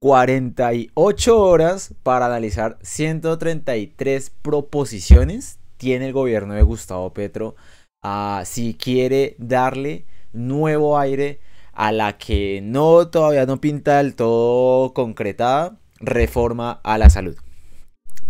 48 horas para analizar 133 proposiciones tiene el gobierno de Gustavo Petro ah, si quiere darle nuevo aire a la que no todavía no pinta del todo concretada reforma a la salud.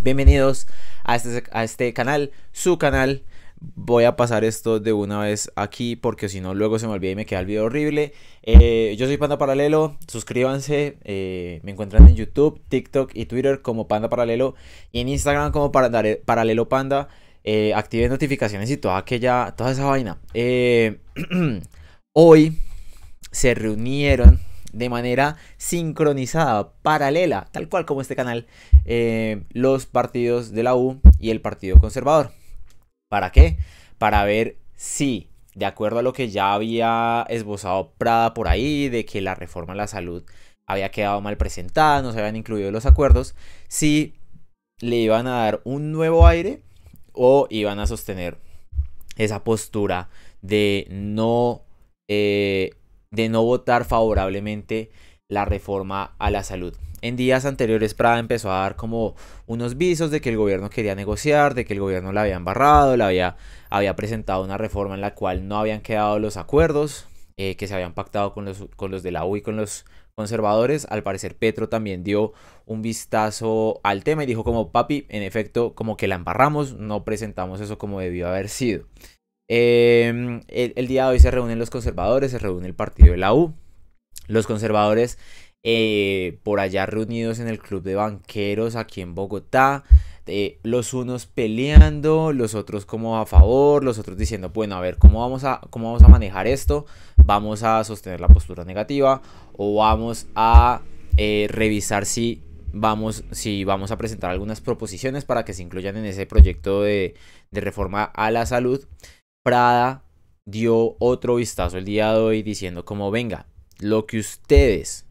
Bienvenidos a este, este canal, su canal voy a pasar esto de una vez aquí porque si no luego se me olvida y me queda el video horrible. Eh, yo soy Panda Paralelo, suscríbanse, eh, me encuentran en YouTube, TikTok y Twitter como Panda Paralelo y en Instagram como Paralelo Panda. Eh, activen notificaciones y toda aquella, toda esa vaina. hoy se reunieron de manera sincronizada, paralela, tal cual como este canal, los partidos de la U y el Partido Conservador. ¿Para qué? Para ver si, de acuerdo a lo que ya había esbozado Prada por ahí, de que la reforma a la salud había quedado mal presentada, no se habían incluido los acuerdos, si le iban a dar un nuevo aire o iban a sostener esa postura de no, eh, de no votar favorablemente la reforma a la salud. En días anteriores Prada empezó a dar como unos visos de que el gobierno quería negociar, de que el gobierno la había embarrado, la había, presentado una reforma en la cual no habían quedado los acuerdos eh, que se habían pactado con los, de la U y con los conservadores. Al parecer Petro también dio un vistazo al tema y dijo como papi, en efecto, como que la embarramos, no presentamos eso como debió haber sido. Em, el día de hoy se reúnen los conservadores, se reúne el partido de la U, los conservadores eh, por allá reunidos en el Club de Banqueros aquí en Bogotá. Eh, los unos peleando, los otros como a favor, los otros diciendo, bueno, a ver, ¿cómo vamos a, cómo vamos a manejar esto? ¿Vamos a sostener la postura negativa? ¿O vamos a eh, revisar si vamos, si vamos a presentar algunas proposiciones para que se incluyan en ese proyecto de, de reforma a la salud? Prada dio otro vistazo el día de hoy diciendo como venga, lo que ustedes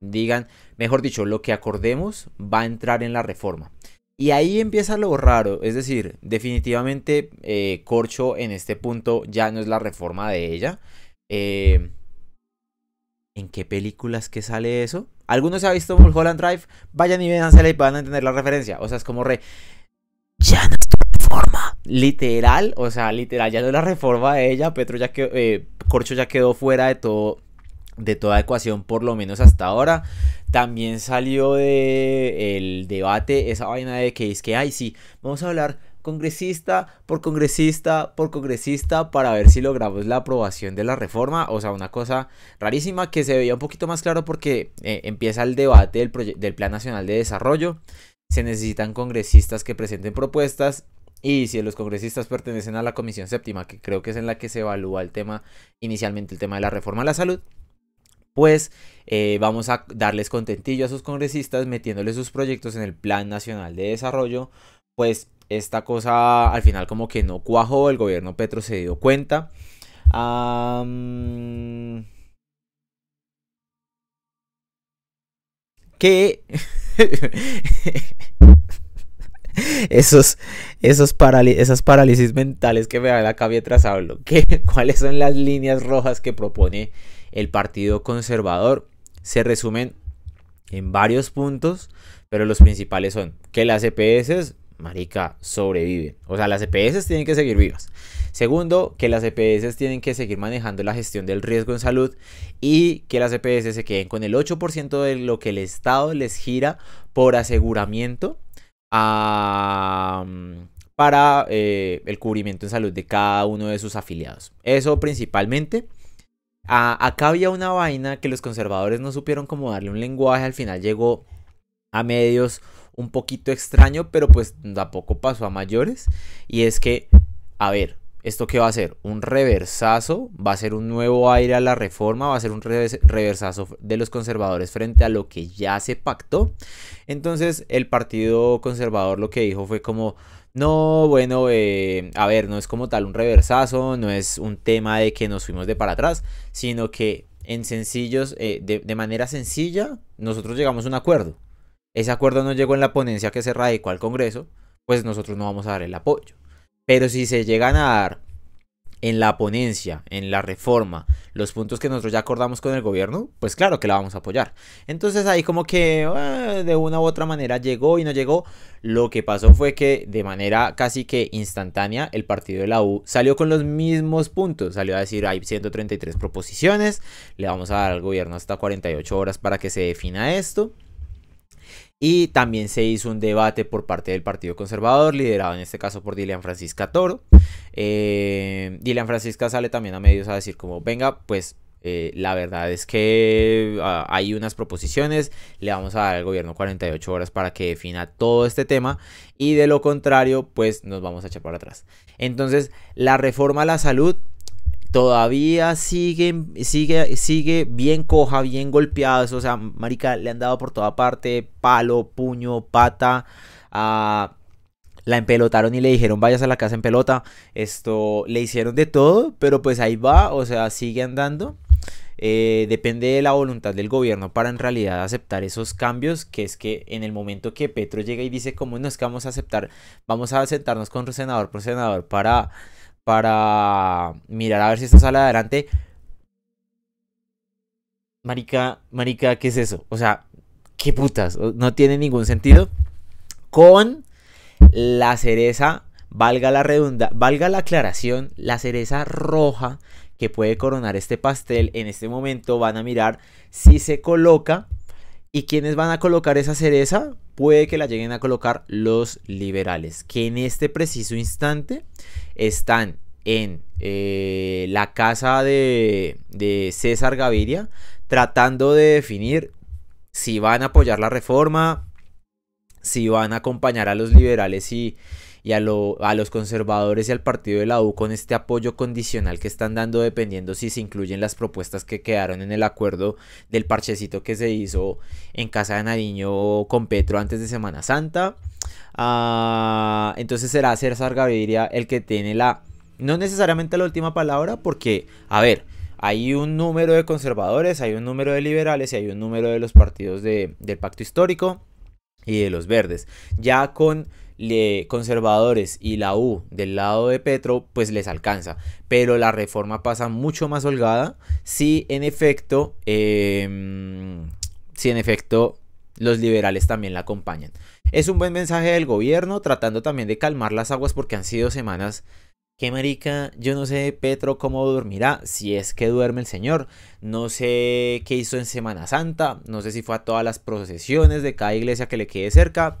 digan, mejor dicho, lo que acordemos va a entrar en la reforma. Y ahí empieza lo raro, es decir, definitivamente eh, Corcho en este punto ya no es la reforma de ella. Eh, ¿En qué películas que sale eso? ¿alguno se ha visto Mulholland Drive? Vayan y véansela y van a entender la referencia. O sea, es como re... Ya no es tu reforma. Literal, o sea, literal, ya no es la reforma de ella. Petro ya que eh, Corcho ya quedó fuera de todo de toda ecuación, por lo menos hasta ahora. También salió de el debate esa vaina de que es que, ay, sí, vamos a hablar congresista por congresista por congresista para ver si logramos la aprobación de la reforma. O sea, una cosa rarísima que se veía un poquito más claro porque eh, empieza el debate del, del Plan Nacional de Desarrollo. Se necesitan congresistas que presenten propuestas y si los congresistas pertenecen a la Comisión Séptima, que creo que es en la que se evalúa el tema, inicialmente el tema de la reforma a la salud, pues vamos a darles contentillo a sus congresistas metiéndoles sus proyectos en el Plan Nacional de Desarrollo. Pues esta cosa al final como que no cuajó, el gobierno Petro se dio cuenta. ¿Qué? que esos, esos esas parálisis mentales que me da la cabeza hablo. ¿Cuáles son las líneas rojas que propone el Partido Conservador se resumen en varios puntos, pero los principales son que las EPS, marica, sobreviven. O sea, las EPS tienen que seguir vivas. Segundo, que las EPS tienen que seguir manejando la gestión del riesgo en salud y que las EPS se queden con el 8% de lo que el Estado les gira por aseguramiento para eh, el cubrimiento en salud de cada uno de sus afiliados. Eso principalmente acá había una vaina que los conservadores no supieron cómo darle un lenguaje, al final llegó a medios un poquito extraño, pero pues poco pasó a mayores. Y es que, a ver, ¿esto qué va a ser? ¿Un reversazo? ¿Va a ser un nuevo aire a la reforma? ¿Va a ser un reversazo de los conservadores frente a lo que ya se pactó? Entonces el Partido Conservador lo que dijo fue como... No, bueno, eh, a ver, no es como tal un reversazo, no es un tema de que nos fuimos de para atrás, sino que en sencillos, eh, de, de, manera sencilla, nosotros llegamos a un acuerdo. Ese acuerdo no llegó en la ponencia que se radicó al Congreso, pues nosotros no vamos a dar el apoyo. Pero si se llegan a dar en la ponencia, en la reforma, los puntos que nosotros ya acordamos con el gobierno, pues claro que la vamos a apoyar. Entonces ahí como que ah, de una u otra manera llegó y no llegó. Lo que pasó fue que de manera casi que instantánea el partido de la U salió con los mismos puntos. Salió a decir hay 133 proposiciones, le vamos a dar al gobierno hasta 48 horas para que se defina esto. Y también se hizo un debate por parte del Partido Conservador, liderado en este caso por Dilian Francisca Toro. Eh, Dilian Francisca sale también a medios a decir como, venga, pues eh, la verdad es que ah, hay unas proposiciones, le vamos a dar al gobierno 48 horas para que defina todo este tema y de lo contrario, pues nos vamos a echar para atrás. Entonces, la reforma a la salud todavía sigue, sigue, sigue bien coja, bien golpeado O sea, Marica le han dado por toda parte palo, puño, pata. Ah, la empelotaron y le dijeron vayas a la casa en pelota. Esto le hicieron de todo, pero pues ahí va, o sea, sigue andando. Eh, depende de la voluntad del gobierno para en realidad aceptar esos cambios, que es que en el momento que Petro llega y dice, ¿cómo no es que vamos a aceptar? Vamos a sentarnos con senador por senador para para mirar a ver si esto sale adelante. Marica, marica, ¿qué es eso? O sea, qué putas, no tiene ningún sentido. Con la cereza, valga la redunda, valga la aclaración, la cereza roja que puede coronar este pastel en este momento van a mirar si se coloca y quiénes van a colocar esa cereza puede que la lleguen a colocar los liberales, que en este preciso instante están en eh, la casa de, de César Gaviria, tratando de definir si van a apoyar la reforma, si van a acompañar a los liberales y y a, los conservadores y al partido de la U con este apoyo condicional que están dando dependiendo si se incluyen las propuestas que quedaron en el acuerdo del parchecito que se hizo en Casa de Nariño con Petro antes de Semana Santa. Ah, entonces será César Gaviria el que tiene la... No necesariamente la última palabra porque, a ver, hay un número de conservadores, hay un número de liberales y hay un número de los partidos del pacto histórico y de los verdes. Ya con conservadores y la U del lado de Petro, pues les alcanza. Pero la reforma pasa mucho más holgada si en efecto, em, si en efecto los liberales también la acompañan. Es un buen mensaje del gobierno tratando también de calmar las aguas porque han sido semanas Qué marica, yo no sé Petro cómo dormirá, si es que duerme el señor. No sé qué hizo en Semana Santa, no sé si fue a todas las procesiones de cada iglesia que le quede cerca.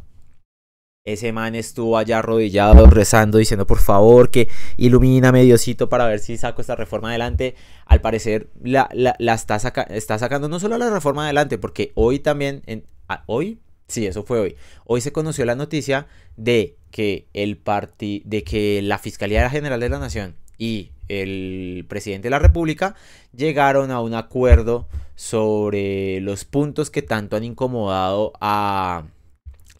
Ese man estuvo allá arrodillado rezando diciendo por favor que ilumina mediocito para ver si saco esta reforma adelante. Al parecer la, está, está, sacando no solo la reforma adelante, porque hoy también, en, hoy Sí, eso fue hoy. Hoy se conoció la noticia de que el parti de que la Fiscalía General de la Nación y el presidente de la República llegaron a un acuerdo sobre los puntos que tanto han incomodado a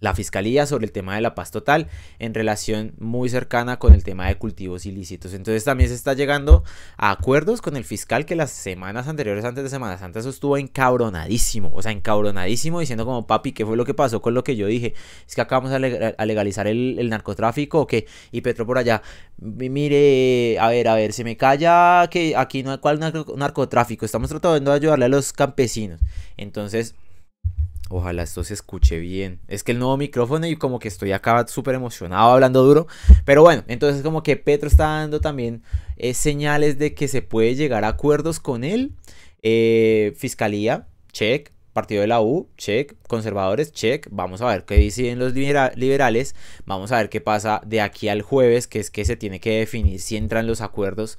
la Fiscalía sobre el tema de la paz total en relación muy cercana con el tema de cultivos ilícitos. Entonces también se está llegando a acuerdos con el fiscal que las semanas anteriores, antes de Semana Santa, eso estuvo encabronadísimo, o sea, encabronadísimo diciendo como papi, ¿qué fue lo que pasó con lo que yo dije? Es que acabamos a, legalizar el, narcotráfico o qué? Y Petro por allá, mire, a ver, a ver, se me calla que aquí no hay cuál narcotráfico, estamos tratando de ayudarle a los campesinos. Entonces, Ojalá esto se escuche bien. Es que el nuevo micrófono y como que estoy acá súper emocionado hablando duro. Pero bueno, entonces como que Petro está dando también eh, señales de que se puede llegar a acuerdos con él. Eh, fiscalía, check. Partido de la U, check. Conservadores, check. Vamos a ver qué deciden los liberales. Vamos a ver qué pasa de aquí al jueves, que es que se tiene que definir si entran los acuerdos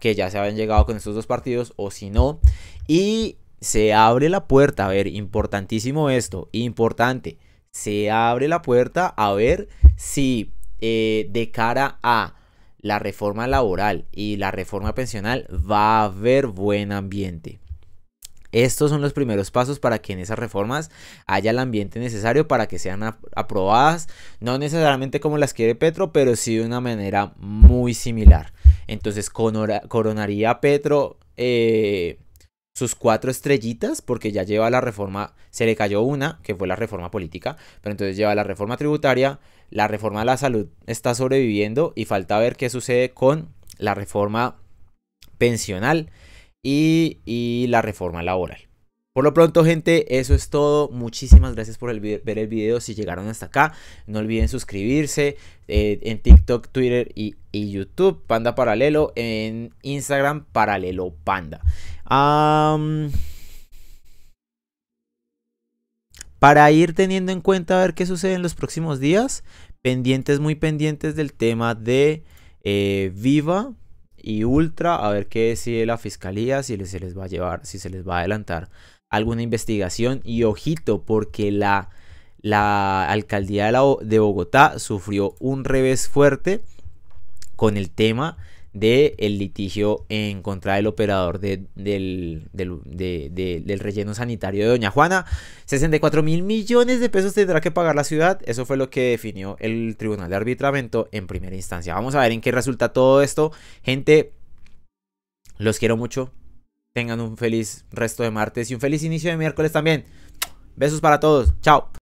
que ya se habían llegado con estos dos partidos o si no. Y se abre la puerta, a ver, importantísimo esto, importante, se abre la puerta a ver si eh, de cara a la reforma laboral y la reforma pensional va a haber buen ambiente. Estos son los primeros pasos para que en esas reformas haya el ambiente necesario para que sean aprobadas, no necesariamente como las quiere Petro, pero sí de una manera muy similar. Entonces coronaría Petro eh, sus cuatro estrellitas, porque ya lleva la reforma, se le cayó una, que fue la reforma política, pero entonces lleva la reforma tributaria, la reforma de la salud está sobreviviendo y falta ver qué sucede con la reforma pensional y, y la reforma laboral. Por lo pronto, gente, eso es todo. Muchísimas gracias por ver el video. Si llegaron hasta acá, no olviden suscribirse eh, en TikTok, Twitter y, YouTube, Panda Paralelo, en Instagram, Paralelo Panda. para ir teniendo en cuenta a ver qué sucede en los próximos días, pendientes, muy pendientes del tema de eh, Viva y Ultra, a ver qué decide la fiscalía, si se les va a llevar, si se les va a adelantar alguna investigación y ojito porque la, la alcaldía de, Bogotá sufrió un revés fuerte con el tema del litigio en contra del operador del, del, del, relleno sanitario de Doña Juana. 64 mil millones de pesos tendrá que pagar la ciudad. Eso fue lo que definió el Tribunal de Arbitramiento en primera instancia. Vamos a ver en qué resulta todo esto. Gente, los quiero mucho. Tengan un feliz resto de martes y un feliz inicio de miércoles también. Besos para todos. Chao.